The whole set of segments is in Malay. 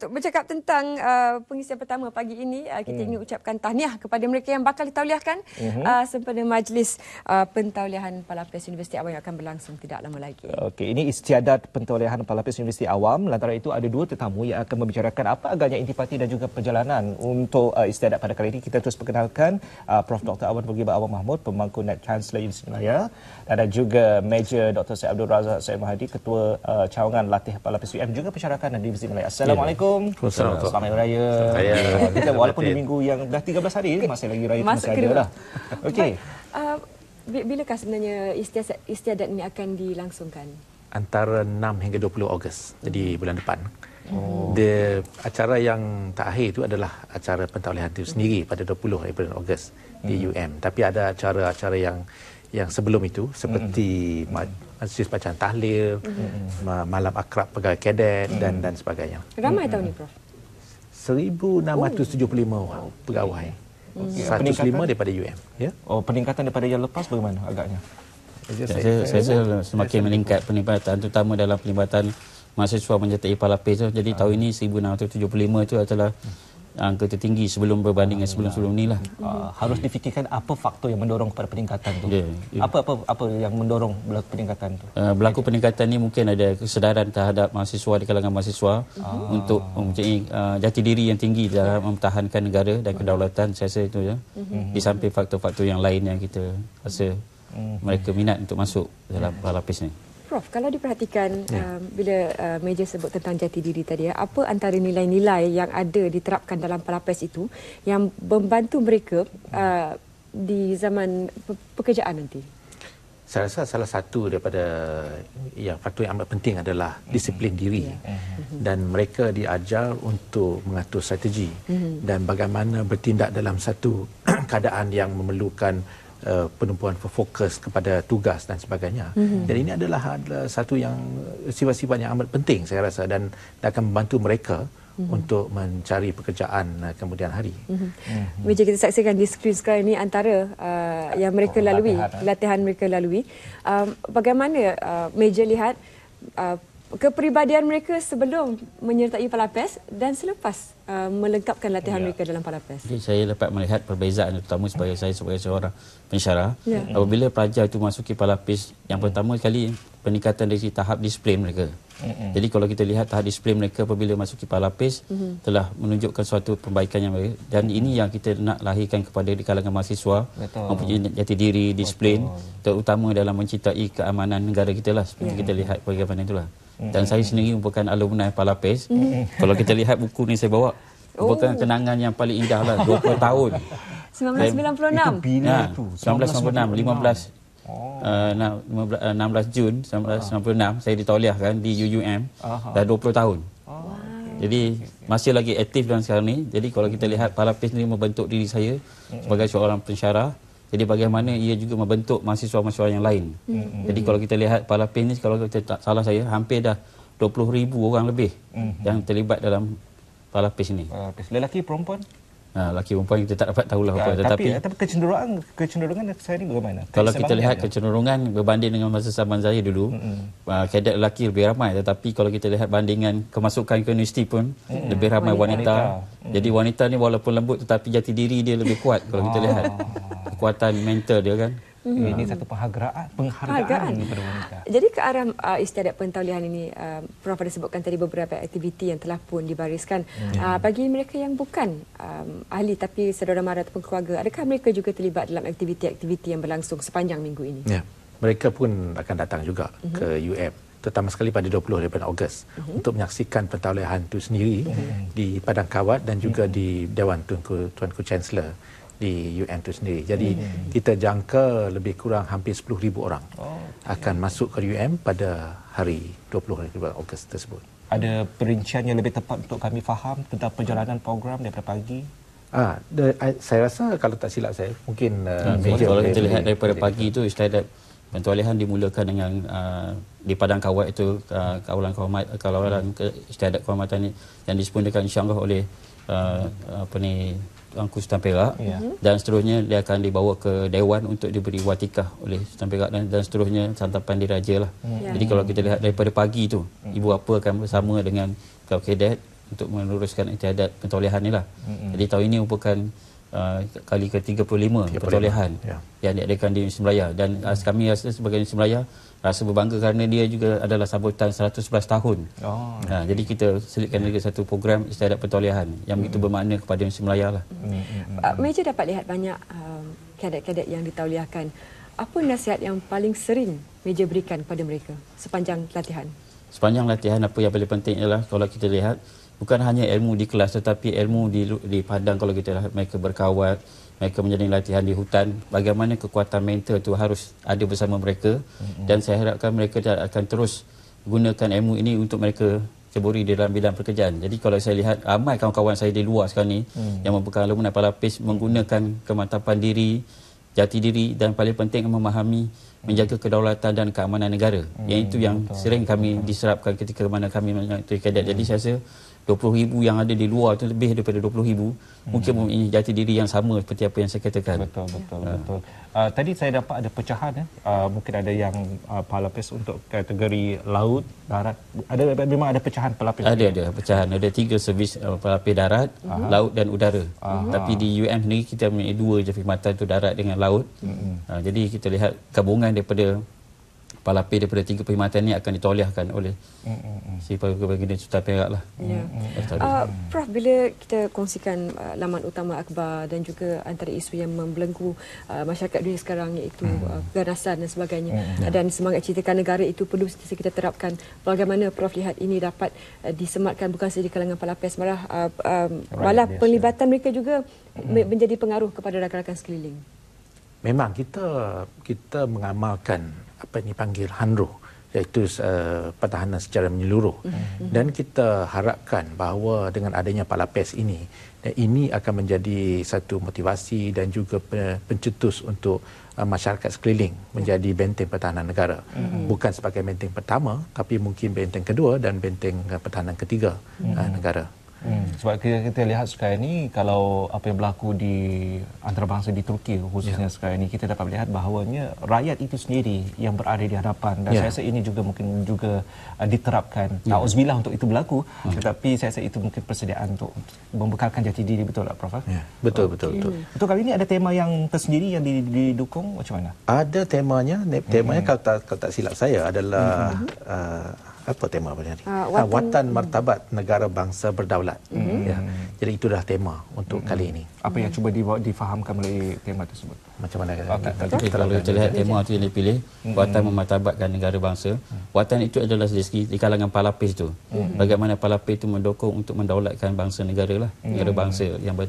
untuk bercakap tentang uh, pengisian pertama pagi ini uh, kita hmm. ingin ucapkan tahniah kepada mereka yang bakal ditauliahkan hmm uh, sempena majlis uh, pentauliahan Palapes Universiti Awam yang akan berlangsung tidak lama lagi. Okey, ini istiadat pentauliahan Palapes Universiti Awam. Lantaran itu ada dua tetamu yang akan membicarakan apa agaknya intipati dan juga perjalanan untuk uh, istiadat pada kali ini. Kita terus perkenalkan uh, Prof Dr. Awan Bergibah Awam Mahmud, pemangku Net Chancellor Universiti Malaya dan ada juga Major Dr. Syed Abdul Razak Syed Mahadi, Ketua uh, Cawangan Latih Palapes UM juga persyarakan dan Universiti Malaya. Assalamualaikum. Yeah. Assalamualaikum. Assalamualaikum. Selamat Hari Raya. Raya. Kita walaupun di minggu yang dah 13 hari masih lagi raya masih ada lah. Okey. Uh, bilakah sebenarnya istiadat, istiadat ini akan dilangsungkan? Antara 6 hingga 20 Ogos. Jadi hmm. bulan depan. Oh. The, acara yang tak terakhir itu adalah acara pentadbiran itu sendiri pada 20 April Ogos di UM. Tapi ada acara-acara yang yang sebelum itu seperti mm-hmm. majlis bacaan tahlil, mm-hmm. malam akrab pegawai kadet mm-hmm. dan dan sebagainya. Ramai mm-hmm. tahun ni prof. 1675 orang pegawai. Okay. 105 mm-hmm. peningkatan? daripada UM, ya. Yeah? Oh, peningkatan daripada yang lepas bagaimana agaknya? Saya saya, saya, saya, saya, saya semakin saya meningkat penibatan terutama dalam pelibatan mahasiswa menyertai Palapis. Jadi ah. tahun ini 1675 itu adalah hmm angka tertinggi sebelum berbanding dengan sebelum-sebelum ni lah. Uh, harus difikirkan apa faktor yang mendorong kepada peningkatan tu. Apa-apa ya, ya. yeah, yeah. apa yang mendorong berlaku peningkatan tu? Uh, berlaku peningkatan ni mungkin ada kesedaran terhadap mahasiswa di kalangan mahasiswa uh-huh. untuk mempunyai uh, jati diri yang tinggi dalam mempertahankan negara dan kedaulatan. Saya rasa itu ya. Uh-huh. Di samping faktor-faktor yang lain yang kita rasa uh-huh. mereka minat untuk masuk dalam lapis ni. Prof, kalau diperhatikan ya. um, bila uh, meja sebut tentang jati diri tadi, ya, apa antara nilai-nilai yang ada diterapkan dalam pelapis itu yang membantu mereka uh, di zaman pe- pekerjaan nanti? Saya rasa salah satu daripada ya, faktor yang amat penting adalah mm-hmm. disiplin diri. Ya. Mm-hmm. Mm-hmm. Dan mereka diajar untuk mengatur strategi dan bagaimana bertindak dalam satu keadaan yang memerlukan Eh, penumpuan fokus kepada tugas dan sebagainya. Mm-hmm. Jadi ini adalah, adalah satu yang sifat-sifat yang amat penting saya rasa dan akan membantu mereka mhm. untuk mencari pekerjaan eh, kemudian hari. Mm-hmm. Mhm. Meja kita saksikan di skrin sekarang ini antara uh, yang mereka oh, lalui, latihan, latihan mereka lalui. Uh, bagaimana uh, meja lihat uh, kepribadian mereka sebelum menyertai Palapes dan selepas uh, melengkapkan latihan ya. mereka dalam Palapes. Jadi saya dapat melihat perbezaan terutama sebagai saya sebagai seorang pensyarah. Ya. Apabila pelajar itu masuki Palapes, yang pertama sekali peningkatan dari tahap disiplin mereka. Jadi kalau kita lihat tahap disiplin mereka apabila masuki ke lapis mm mm-hmm. telah menunjukkan suatu perbaikan yang baik dan mm-hmm. ini yang kita nak lahirkan kepada di kalangan mahasiswa Betul. mempunyai jati diri disiplin Betul. terutama dalam mencintai keamanan negara kita lah seperti yeah. kita lihat bagaimana itulah. Hmm. Dan saya sendiri merupakan alumni Palapes. Mm. Kalau kita lihat buku ni saya bawa, merupakan oh. kenangan yang paling indah lah. 20 tahun. 1996? Itu bina ya, itu. 1996. 15, uh, 16 Jun 1996, ah. saya ditoliah kan di UUM. Aha. Dah 20 tahun. Oh, Jadi masih lagi aktif dalam sekarang ni. Jadi kalau kita lihat Palapis ni membentuk diri saya hmm. sebagai seorang pensyarah. Jadi bagaimana ia juga membentuk mahasiswa-mahasiswa yang lain. Mm-hmm. Jadi kalau kita lihat Palapin ni kalau kita tak salah saya hampir dah 20,000 orang lebih mm-hmm. yang terlibat dalam Palapin ni. Uh, lelaki perempuan? Ha, laki perempuan kita tak dapat tahulah apa ya, tetapi tapi kecenderungan kecenderungan saya ni bagaimana kalau kita lihat ya. kecenderungan berbanding dengan masa zaman saya dulu mm-hmm. uh, kadet lelaki lebih ramai tetapi kalau kita lihat bandingan kemasukan ke universiti pun mm-hmm. lebih ramai wanita, wanita. Mm-hmm. jadi wanita ni walaupun lembut tetapi jati diri dia lebih kuat kalau kita ah. lihat kekuatan mental dia kan Hmm. Ini satu penghargaan, penghargaan kepada wanita. Jadi ke arah uh, istiadat pentaulian ini, uh, Prof ada sebutkan tadi beberapa aktiviti yang telah pun dibariskan. Hmm. Uh, bagi mereka yang bukan um, ahli tapi saudara mara ataupun keluarga, adakah mereka juga terlibat dalam aktiviti-aktiviti yang berlangsung sepanjang minggu ini? Ya, mereka pun akan datang juga hmm. ke UM terutama sekali pada 28 Ogos uh-huh. untuk menyaksikan pentaulihan itu sendiri uh-huh. di Padang Kawat dan juga uh-huh. di Dewan Tuan Tuanku Chancellor di UN itu sendiri. Jadi hmm. kita jangka lebih kurang hampir ribu orang oh, okay. akan masuk ke UN pada hari 20 Ogos tersebut. Ada perincian yang lebih tepat untuk kami faham tentang perjalanan program daripada pagi? Ah, the, I, saya rasa kalau tak silap saya, mungkin... Uh, hmm, kalau kita lihat daripada pagi itu, istilah eh, pentualihan dimulakan dengan uh, di padang kawat itu uh, kawalan kawat kawalan hmm. ke istiadat kehormatan ini yang disempurnakan insyaallah oleh uh, apa ni Tengku Sultan Perak yeah. Mhm. dan seterusnya dia akan dibawa ke Dewan untuk diberi watikah oleh Sultan Perak dan, dan seterusnya santapan diraja lah. Hmm. Yeah. Jadi kalau kita lihat daripada pagi tu, hmm. ibu apa akan bersama dengan Kau Kedet untuk meneruskan itiadat pentolehan ni lah. mm Jadi tahun ini merupakan uh, kali ke-35 pentolehan yeah. yang diadakan di Universiti Melayu dan uh, kami rasa sebagai Universiti Melayu rasa berbangga kerana dia juga adalah sambutan 111 tahun. Oh, ha, okay. jadi kita selitkan lagi satu program istiadat pentolehan yang begitu mm-hmm. bermakna kepada Malaysia Melaya lah. Mm-hmm. Uh, Major dapat lihat banyak um, kadet-kadet yang ditauliahkan. Apa nasihat yang paling sering meja berikan kepada mereka sepanjang latihan? Sepanjang latihan apa yang paling penting ialah kalau kita lihat bukan hanya ilmu di kelas tetapi ilmu di di padang kalau kita lihat mereka berkawat mereka menjalani latihan di hutan bagaimana kekuatan mental itu harus ada bersama mereka dan saya harapkan mereka akan terus gunakan ilmu ini untuk mereka ceburi di dalam bidang pekerjaan. Jadi kalau saya lihat ramai kawan-kawan saya di luar sekarang ni hmm. yang membuka alumni apa lapis menggunakan kemantapan diri, jati diri dan paling penting memahami mm. menjaga kedaulatan dan keamanan negara. Hmm. Yang itu yang sering kami diserapkan ketika mana kami menjadi kadet. Hmm. Jadi mm. saya rasa 20 ribu yang ada di luar itu lebih daripada 20,000 hmm. mungkin mempunyai jati diri yang sama seperti apa yang saya katakan. Betul, betul, ya. betul. Uh, tadi saya dapat ada pecahan eh? uh, mungkin ada yang uh, pelapis untuk kategori laut, darat ada memang ada pecahan pelapis? Ada, ada pecahan. Ada tiga servis uh, pelapis darat, uh-huh. laut dan udara. Uh-huh. Tapi di UN sendiri kita mempunyai dua jafimatan itu darat dengan laut. Uh-huh. Uh, jadi kita lihat gabungan daripada palapir daripada tiga perkhidmatan ini akan ditolehkan oleh si baginda Sultan Perak lah. Ya. Mm, mm, uh, Prof, bila kita kongsikan uh, laman utama akhbar dan juga antara isu yang membelenggu uh, masyarakat dunia sekarang iaitu mm. uh, ganasan dan sebagainya ya. dan semangat ceritakan negara itu perlu sentiasa kita terapkan bagaimana Prof lihat ini dapat uh, disematkan bukan sahaja di kalangan palapir semarah uh, um, malah pelibatan penglibatan mereka juga ya. menjadi pengaruh kepada rakan-rakan sekeliling. Memang kita kita mengamalkan apa ini panggil hanro, iaitu uh, pertahanan secara menyeluruh mm-hmm. dan kita harapkan bahawa dengan adanya palapes ini dan ini akan menjadi satu motivasi dan juga pencetus untuk uh, masyarakat sekeliling menjadi ya. benteng pertahanan negara mm-hmm. bukan sebagai benteng pertama tapi mungkin benteng kedua dan benteng eh, pertahanan ketiga mm-hmm. uh, negara Hmm. Sebab kita, kita lihat sekarang ini, kalau apa yang berlaku di antarabangsa di Turki khususnya yeah. sekarang ini, kita dapat melihat bahawanya rakyat itu sendiri yang berada di hadapan dan yeah. saya rasa ini juga mungkin juga uh, diterapkan yeah. Ya. tak untuk itu berlaku hmm. tetapi saya rasa itu mungkin persediaan untuk membekalkan jati diri betul tak Prof? Yeah. Ya. Betul, okay. betul, betul. Untuk kali ini ada tema yang tersendiri yang didukung macam mana? Ada temanya, temanya hmm. kalau, tak, kalau tak silap saya adalah hmm. uh, apa tema pada hari uh, watan, ha, watan martabat negara bangsa berdaulat mm-hmm. ya hmm. jadi itulah tema untuk mm-hmm. kali ini hmm. apa yang mm-hmm. cuba difahamkan melalui tema tersebut macam mana kata okay. kita kalau kita lihat tema itu yang dipilih mm-hmm. watan memartabatkan negara bangsa hmm. watan itu adalah segi di kalangan palapis itu mm-hmm. bagaimana palapis itu mendukung untuk mendaulatkan bangsa negara lah negara bangsa yang ber,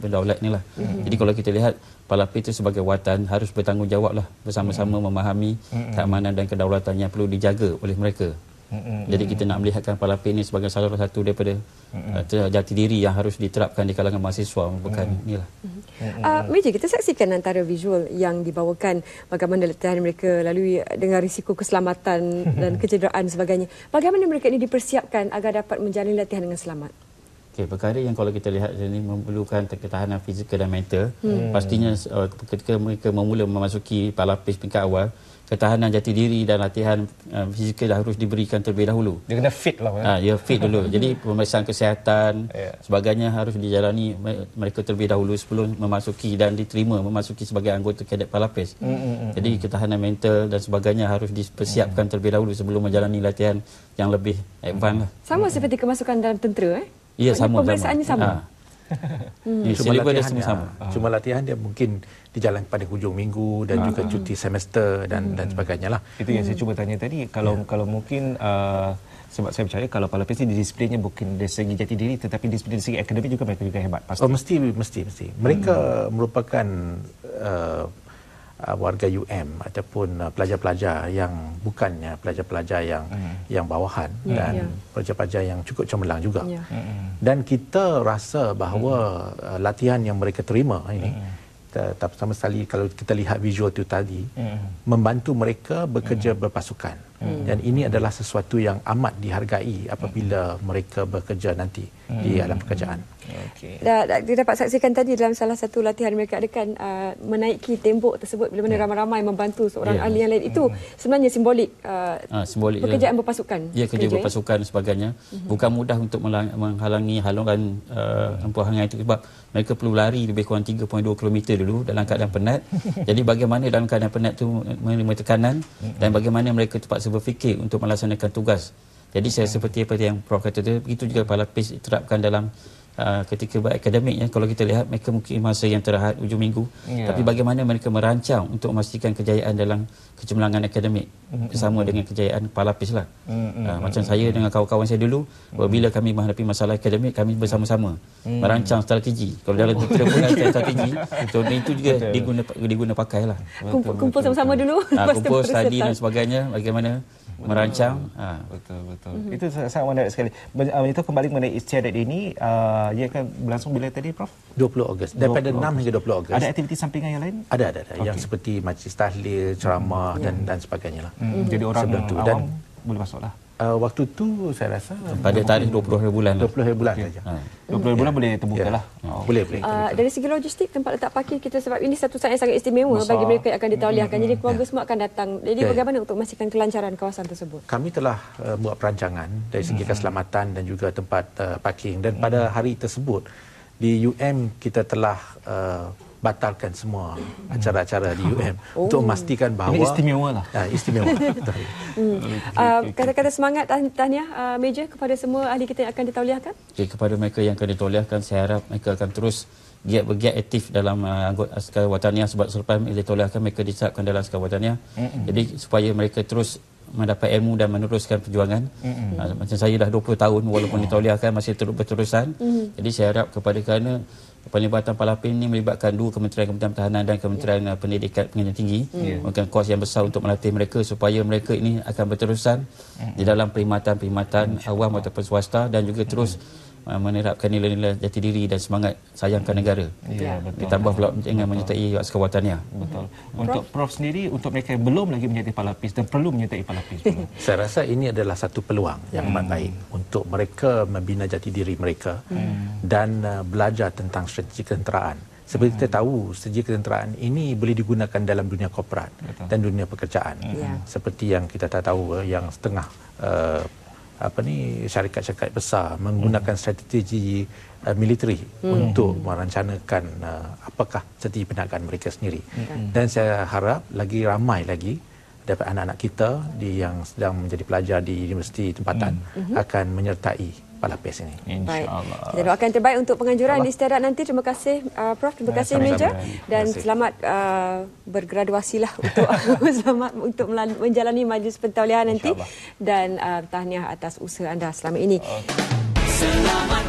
berdaulat ni lah mm-hmm. jadi kalau kita lihat palapis itu sebagai watan harus bertanggungjawab lah bersama-sama mm-hmm. memahami mm-hmm. keamanan dan kedaulatannya perlu dijaga oleh mereka Mm-hmm. Jadi kita nak melihatkan palapik ini sebagai salah satu daripada mm-hmm. uh, jati diri yang harus diterapkan di kalangan mahasiswa bukan mm-hmm. inilah. Mm-hmm. Uh, Major, kita saksikan antara visual yang dibawakan bagaimana latihan mereka lalui uh, dengan risiko keselamatan dan kecederaan sebagainya. Bagaimana mereka ini dipersiapkan agar dapat menjalani latihan dengan selamat? Okey, perkara yang kalau kita lihat ini memerlukan ketahanan fizikal dan mental. Hmm. Pastinya uh, ketika mereka memula memasuki palapis peringkat awal, ketahanan jati diri dan latihan uh, fizikal dah harus diberikan terlebih dahulu. Dia kena fit lah. Ha, ya, fit dulu. Jadi pemeriksaan kesihatan yeah. sebagainya harus dijalani mereka terlebih dahulu sebelum memasuki dan diterima memasuki sebagai anggota kadet palapis. Hmm, hmm, hmm Jadi ketahanan mental dan sebagainya harus dipersiapkan hmm. terlebih dahulu sebelum menjalani latihan yang lebih advance. Lah. Sama seperti kemasukan dalam tentera eh? Ya sama Pemeriksaannya sama. Ya. sama. Ha. Hmm. Cuma dia sama. sama. Ha. Cuma latihan dia mungkin dijalan pada hujung minggu dan ha. juga cuti semester dan hmm. dan sebagainya lah. Itu yang hmm. saya cuba tanya tadi kalau ya. kalau mungkin uh, sebab saya percaya kalau pelapis ini disiplinnya bukan dari segi jati diri tetapi disiplin dari segi akademik juga mereka juga hebat pasti. Oh mesti mesti mesti. Mereka hmm. merupakan uh, uh, warga UM ataupun uh, pelajar-pelajar yang bukannya pelajar-pelajar yang mm. yang bawahan yeah, hmm. dan yeah. pelajar-pelajar yang cukup cemerlang juga. Yeah. Mm. Dan kita rasa bahawa mm. uh, latihan yang mereka terima ini tetap hmm. sama sekali kalau kita lihat visual itu tadi mm. membantu mereka bekerja mm. berpasukan. Hmm. Dan ini adalah sesuatu yang amat dihargai apabila mereka bekerja nanti di dalam hmm. pekerjaan. Okay. Kita dapat saksikan tadi dalam salah satu latihan mereka adakan uh, menaiki tembok tersebut bila mana ya. ramai-ramai membantu seorang yeah. ahli yang lain itu hmm. sebenarnya simbolik, uh, ha, simbolik ya. pekerjaan yeah. berpasukan. Ya, kerja sekerja. Ya? berpasukan dan sebagainya. Mhm. Bukan mudah untuk menghalangi halangan uh, empuah hangai itu sebab mereka perlu lari lebih kurang 3.2 km dulu dalam keadaan penat. Jadi bagaimana dalam keadaan penat itu menerima tekanan dan mhm. bagaimana mereka terpaksa berfikir untuk melaksanakan tugas. Jadi saya ya. seperti apa yang Prof kata tu, begitu juga Pala Pace terapkan dalam Uh, ketika buat akademiknya kalau kita lihat mereka mungkin masa yang terhad ujung minggu yeah. tapi bagaimana mereka merancang untuk memastikan kejayaan dalam kecemerlangan akademik bersama mm-hmm. dengan kejayaan kepala lah mm-hmm. uh, macam mm-hmm. saya dengan kawan-kawan saya dulu mm-hmm. bila kami menghadapi masalah akademik kami bersama-sama mm-hmm. merancang strategi kalau dalam tentera pun ada strategi itu, itu juga diguna, diguna pakai lah ah, kumpul, kumpul sama-sama dulu uh, kumpul study dan sebagainya bagaimana merancang ha. betul betul mm-hmm. itu sangat menarik sekali ah, itu kembali mengenai istiadat ini uh, ia akan berlangsung bila tadi prof 20 Ogos daripada 6 hingga 20 Ogos ada aktiviti sampingan yang lain ada ada, ada. Okay. yang seperti majlis tahlil ceramah mm-hmm. dan hmm. dan sebagainya lah mm-hmm. jadi orang awam boleh masuklah uh, waktu tu saya rasa pada tarikh 20 hari bulan 20 lah. hari bulan saja. 20 ah, hari bulan, okay. ha. 20 bulan ya. boleh terbuka ya. lah. Oh. Boleh boleh. Uh, dari segi logistik tempat letak parkir kita sebab ini satu saat yang sangat istimewa Masa. bagi mereka yang akan ditauliahkan. Mm-hmm. Jadi hmm, hmm, keluarga ya. semua akan datang. Jadi okay. bagaimana untuk memastikan kelancaran kawasan tersebut? Kami telah uh, buat perancangan dari segi mm-hmm. keselamatan dan juga tempat uh, parking dan mm-hmm. pada hari tersebut di UM kita telah uh, batalkan semua acara-acara di UM oh. untuk memastikan bahawa Ini istimewa lah. Ya, istimewa. Betul. Hmm. Hmm. Ah, kata-kata semangat dan tahniah uh, meja kepada semua ahli kita yang akan ditauliahkan. Okay, kepada mereka yang akan ditauliahkan, saya harap mereka akan terus giat bergiat aktif dalam uh, anggota askar watania sebab selepas ditauliahkan mereka disiapkan dalam askar watania. Mm-hmm. Jadi supaya mereka terus mendapat ilmu dan meneruskan perjuangan. Mm-hmm. Uh, macam saya dah 20 tahun walaupun ditauliahkan masih terus berterusan. Mm-hmm. Jadi saya harap kepada kerana Penyebatan Palapin ini melibatkan dua kementerian Kementerian Pertahanan dan Kementerian yeah. Uh, Pendidikan Pengenian Tinggi hmm. yeah. Mungkin kos yang besar untuk melatih mereka supaya mereka ini akan berterusan mm di dalam perkhidmatan-perkhidmatan awam ataupun swasta dan juga terus mm Ah, menerapkan nilai-nilai jati diri dan semangat sayangkan negara. Ya, ya betul. Ditambah pula dengan menyertai askar watannya. Betul. Untuk Prof. Prof sendiri, untuk mereka yang belum lagi menyertai palapis dan perlu menyertai palapis. Pula. Saya rasa ini adalah satu peluang yang hmm. amat baik untuk mereka membina jati diri mereka hmm. dan uh, belajar tentang strategi kenteraan. Seperti kita hmm. tahu, strategi ketenteraan ini boleh digunakan dalam dunia korporat Betul. dan dunia pekerjaan. Yeah. Hmm. Seperti yang kita tak tahu, uh, yang setengah uh, apa ni syarikat-syarikat besar menggunakan hmm. strategi uh, militeri hmm. untuk merancangkan uh, apakah strategi perniagaan mereka sendiri hmm. dan saya harap lagi ramai lagi daripada anak-anak kita di yang sedang menjadi pelajar di universiti tempatan hmm. akan menyertai Palapes ini. InsyaAllah. Kita doakan terbaik untuk penganjuran Allah. di Sterat nanti. Terima kasih uh, Prof. Terima kasih Sama-sama. Major. Dan kasih. selamat uh, bergraduasi lah untuk, selamat untuk menjalani majlis pentaulian nanti. Dan uh, tahniah atas usaha anda selama ini. Okay.